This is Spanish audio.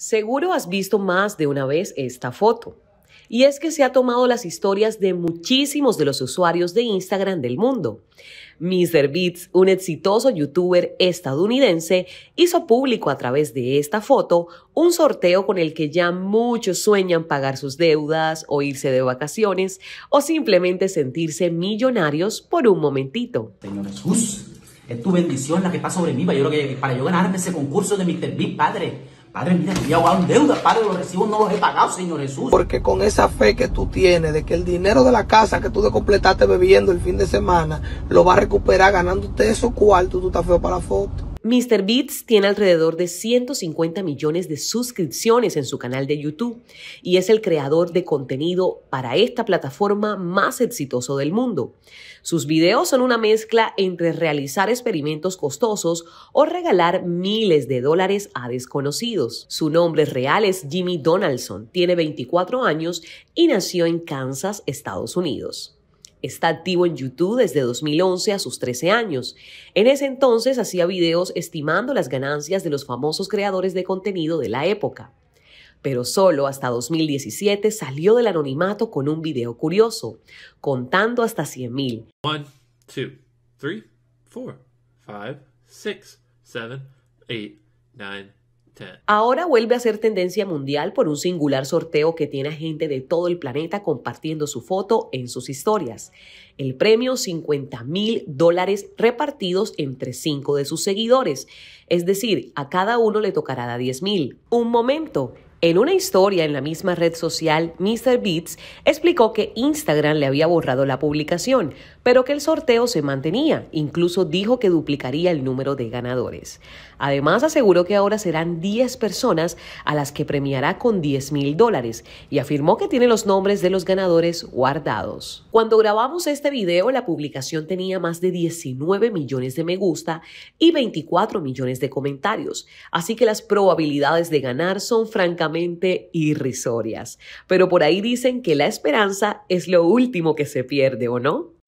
Seguro has visto más de una vez esta foto. Y es que se ha tomado las historias de muchísimos de los usuarios de Instagram del mundo. Beats, un exitoso youtuber estadounidense, hizo público a través de esta foto un sorteo con el que ya muchos sueñan pagar sus deudas o irse de vacaciones o simplemente sentirse millonarios por un momentito. Señor Jesús, es tu bendición la que está sobre mí para yo, para yo ganarme ese concurso de MrBeats, padre. Padre, mira, voy a un deuda, Padre, los recibos no los he pagado, Señor Jesús. Porque con esa fe que tú tienes de que el dinero de la casa que tú te completaste bebiendo el fin de semana, lo va a recuperar ganando usted esos cuartos, tú estás feo para la foto. Mr. tiene alrededor de 150 millones de suscripciones en su canal de YouTube y es el creador de contenido para esta plataforma más exitoso del mundo. Sus videos son una mezcla entre realizar experimentos costosos o regalar miles de dólares a desconocidos. Su nombre real es Jimmy Donaldson, tiene 24 años y nació en Kansas, Estados Unidos. Está activo en YouTube desde 2011 a sus 13 años. En ese entonces hacía videos estimando las ganancias de los famosos creadores de contenido de la época. Pero solo hasta 2017 salió del anonimato con un video curioso, contando hasta 100.000. 1, 2, 3, 4, 5, 6, 7, 8, 9, Ahora vuelve a ser tendencia mundial por un singular sorteo que tiene a gente de todo el planeta compartiendo su foto en sus historias. El premio 50 mil dólares repartidos entre cinco de sus seguidores. Es decir, a cada uno le tocará la 10 mil. Un momento, en una historia en la misma red social, Mr. Beats explicó que Instagram le había borrado la publicación, pero que el sorteo se mantenía. Incluso dijo que duplicaría el número de ganadores. Además, aseguró que ahora serán 10 personas a las que premiará con 10 mil dólares y afirmó que tiene los nombres de los ganadores guardados. Cuando grabamos este video, la publicación tenía más de 19 millones de me gusta y 24 millones de comentarios, así que las probabilidades de ganar son francamente irrisorias. Pero por ahí dicen que la esperanza es lo último que se pierde, ¿o no?